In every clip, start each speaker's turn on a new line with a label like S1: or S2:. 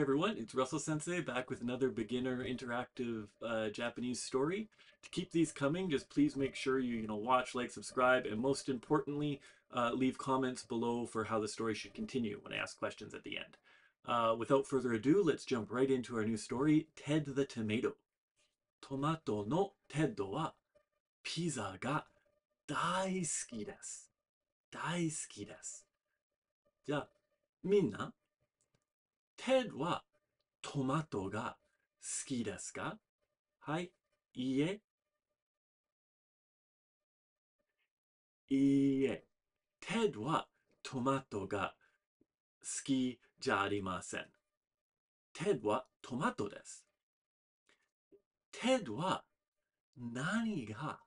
S1: everyone, it's Russell Sensei back with another beginner interactive uh, Japanese story. To keep these coming, just please make sure you, you know, watch, like, subscribe, and most importantly, uh, leave comments below for how the story should continue when I ask questions at the end. Uh, without further ado, let's jump right into our new story, Ted the Tomato. Tomato no Teddo wa pizza ga daisuki desu. Daisuki desu. minna. テッドはトマトが好きですか
S2: はい。いいえ。いいえ。テッドはトマトが好
S1: きじゃありません。テッドはトマトです。
S2: テッドは何が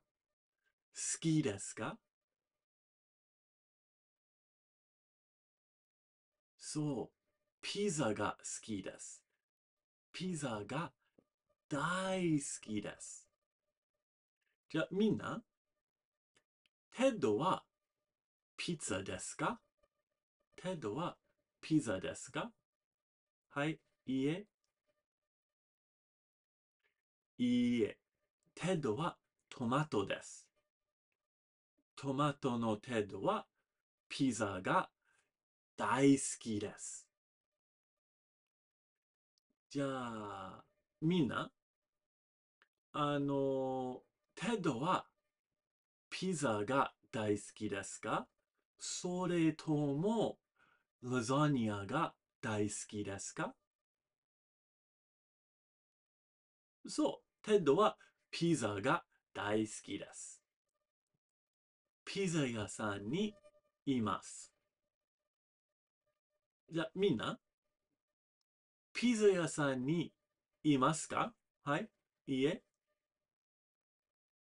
S2: 好きですかそう。ピザが好きです。ピザが
S1: 大好きです。じゃあみんな、テッドはピザですかテッドはピ
S2: ザですかはい、いいえ。いいえ。テッドはトマトです。
S1: トマトのテッドはピザが大好きで
S2: す。じゃあ、みんな、あの、テッドはピザが
S1: 大好きですかそれとも、ラザニア
S2: が大好きですかそう、テッドはピザが大好きです。
S1: ピザ屋さんにいます。じゃ、みんな、ピザ屋さんにいますかはい。いいえ。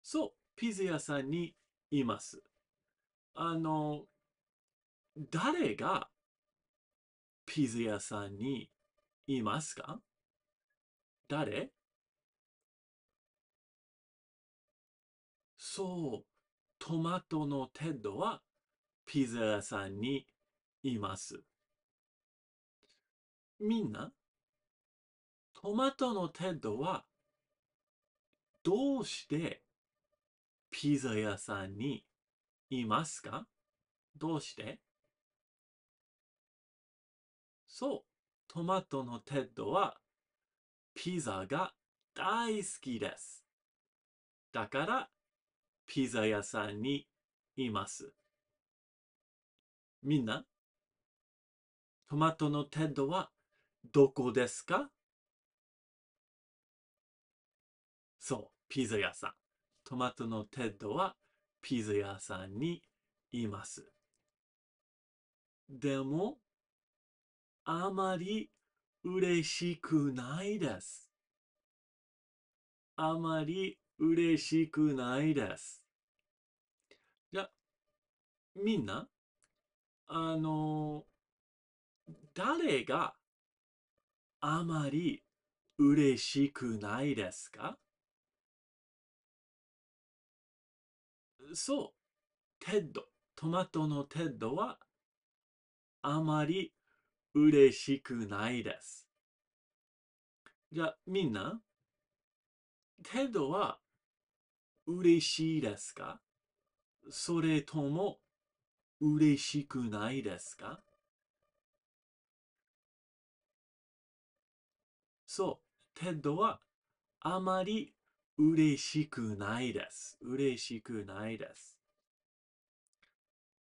S1: そう、ピザ屋さんにいます。あの、誰が
S2: ピザ屋さんにいますか誰そう、トマ
S1: トのテッドはピザ屋さんにいます。みんなトマトのテッドはどうしてピザ屋さんにいますかどうしてそう、トマトのテッドはピザが大好きです。だからピザ屋さんに
S2: います。みんな、トマトのテッドはどこですか
S1: そう、ピザ屋さん。トマトのテッドはピザ屋さんにいます。でも、あまり嬉しくないです。あまり嬉しくないです。じゃ、みんな、あの、
S2: 誰があまり嬉しくないですかそう、テッド、トマトのテッドはあまり
S1: 嬉しくないです。じゃあみんな、テッドは嬉しいですかそれとも嬉しくないですかそう、テッドはあまり嬉しくないです。嬉しくないです。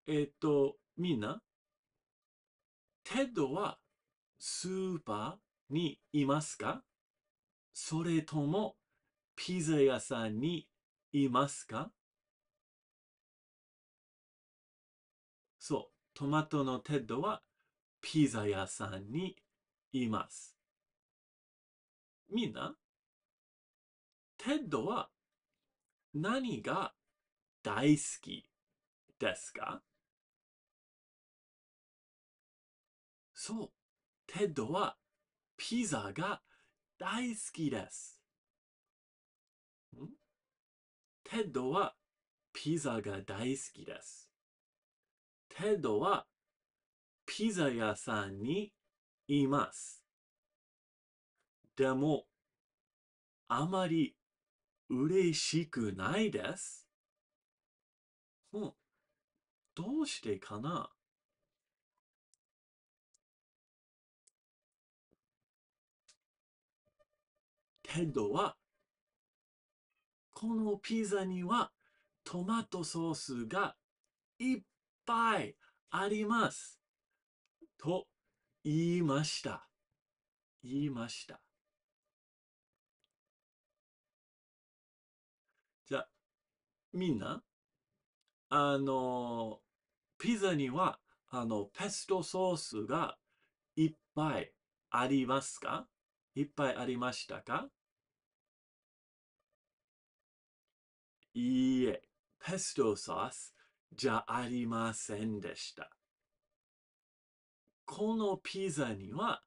S1: えっと、みんな、テッドはスーパーにいますかそれともピザ屋さんにいますか
S2: そう、トマトのテッドはピザ屋さんにいます。みんな、テッドは何が大好きですかそう、テッドはピザが大好きです。
S1: テッドはピザが大好きです。テッドはピザ屋さんに
S2: います。でも、あまり嬉しくないです。うん、どうしてかなテッドは、このピザにはトマトソースが
S1: いっぱいあります。と
S2: 言いました。言いました。みんな、あ
S1: の、ピザには、あの、ペストソースがいっぱいありますかいっぱいありましたかいいえ、ペストソースじゃありませんでした。このピザには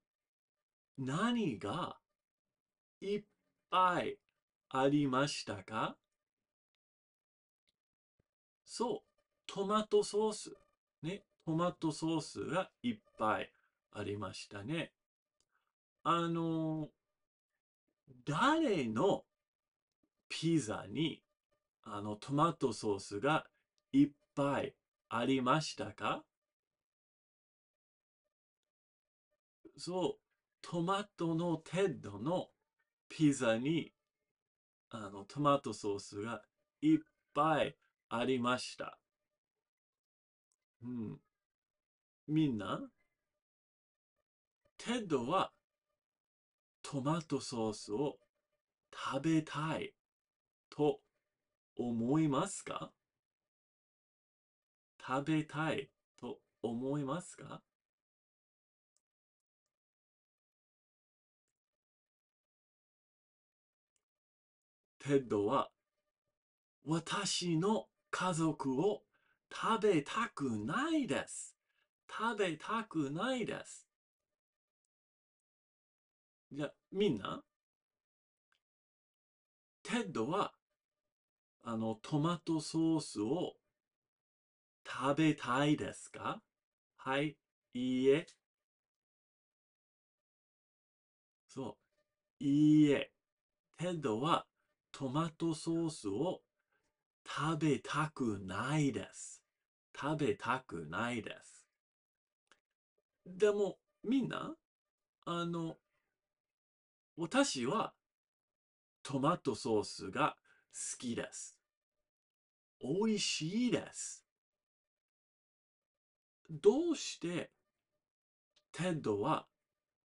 S1: 何がいっぱいありましたかそう、トマトソース。ね、トマトソースがいっぱいありましたね。あの、誰のピザにあのトマトソースがいっぱいありましたかそう、トマトのテッドのピザにあのトマトソースがいっぱいありました。うん。みんな、テッドはトマトソースを食べたいと思いますか
S2: 食べたいと思いますかテッドは私の家族を食べたくないです。食べたくないです。じゃあ、みんな、テッドは、あの、トマトソースを食べたいですかはい、いいえ。そう、いいえ。テッド
S1: はトマトソースを食べたくないです。食べたくないです。でも、みんな、あの、私はトマトソースが好きです。美味しいです。どうしてテッドは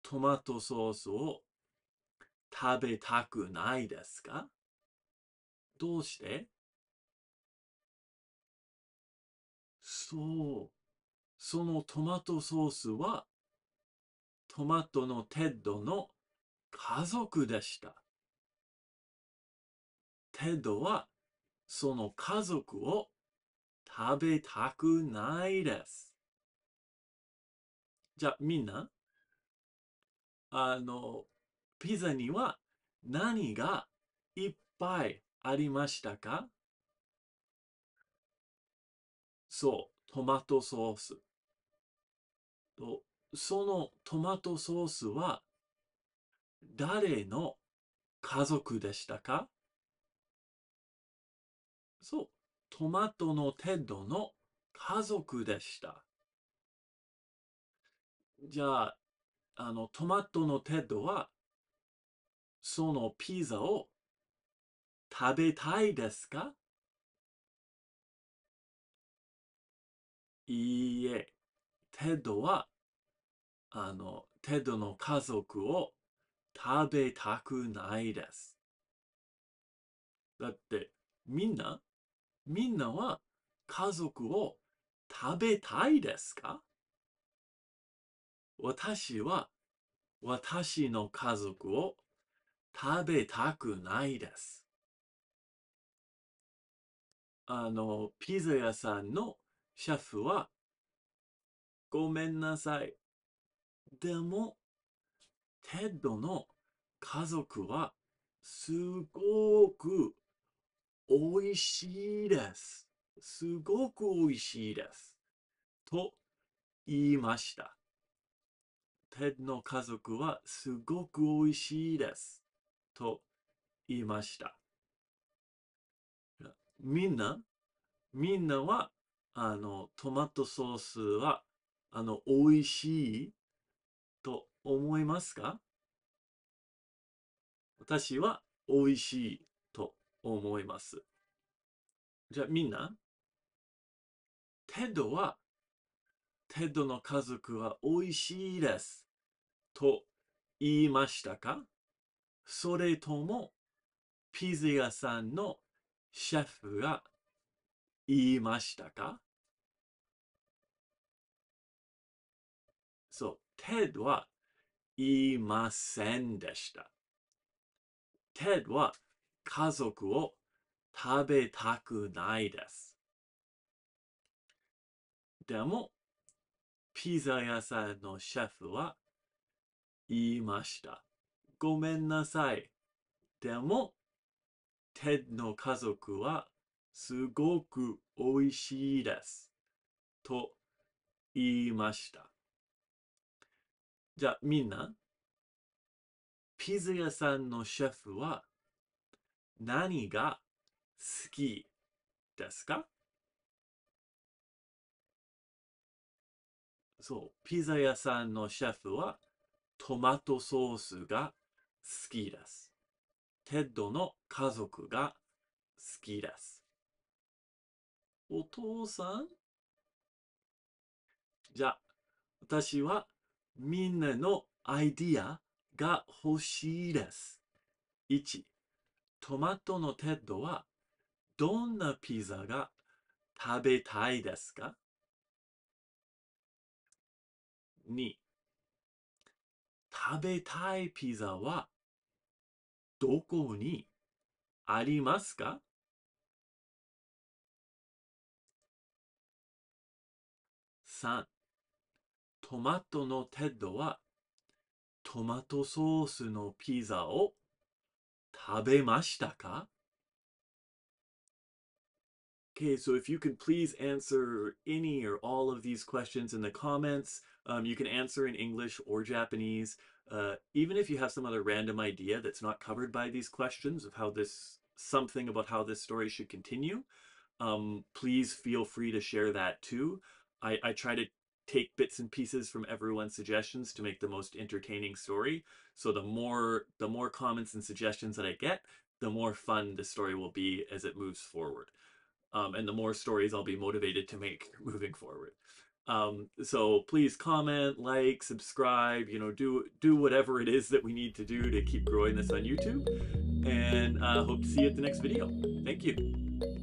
S1: トマトソースを食べたくないで
S2: すかどうしてそう。そのトマトソースは、
S1: トマトのテッドの家族でした。テッドは、その家族を食べたくないです。じゃあみんな、あの、ピザには何がいっぱいありましたかそう、トマトソース。と、そのトマトソースは誰の家族でしたかそう、トマトのテッドの家族でした。じゃあ、あの、トマトのテッドは、そのピザを
S2: 食べたいですかいいえ。テドは、あ
S1: の、テドの家族を食べたくないです。だって、みんな、みんなは家族を食べたいですか私は私の家族を食べたくないです。あの、ピザ屋さんのシャフは、ごめんなさい。でも、テッドの家族は、すごく美味しいです。すごく美味しいです。と言いました。テッドの家族はすごく美味しいです。と言いました。みんな、みんなはあの、トマトソースは、あの、美味しいと思いますか私は美味しいと思います。じゃあみんな、テッドは、テッドの家族は美味しいです。と言いましたかそれとも、ピザ屋さんのシェフが言いましたか Ted はいませんでした。Ted は家族を食べたくないです。でも、ピザ屋さんのシェフは言いました。ごめんなさい。でも、テドの家族はすごく美味しいです。と言いました。じゃあみんな、ピザ屋さんのシェフは何が好きですかそう、ピザ屋さんのシェフはトマトソースが好きです。テッドの家族が好きです。お父さんじゃあ、私はみんなのアイディアが欲しいです。1、トマトのテッドはどんなピザが食べた
S2: いですか ?2、食べたいピザはどこにありますか3トマトのテッドは
S1: トマトソースのピザを食べましたか Okay, so if you could please answer any or all of these questions in the comments, um, you can answer in English or Japanese. Uh, even if you have some other random idea that's not covered by these questions of how this, something about how this story should continue, um, please feel free to share that too. I, I try to take bits and pieces from everyone's suggestions to make the most entertaining story. So the more the more comments and suggestions that I get, the more fun the story will be as it moves forward. Um, and the more stories I'll be motivated to make moving forward. Um, so please comment, like, subscribe, you know, do do whatever it is that we need to do to keep growing this on YouTube. And I uh, hope to see you at the next video. Thank you.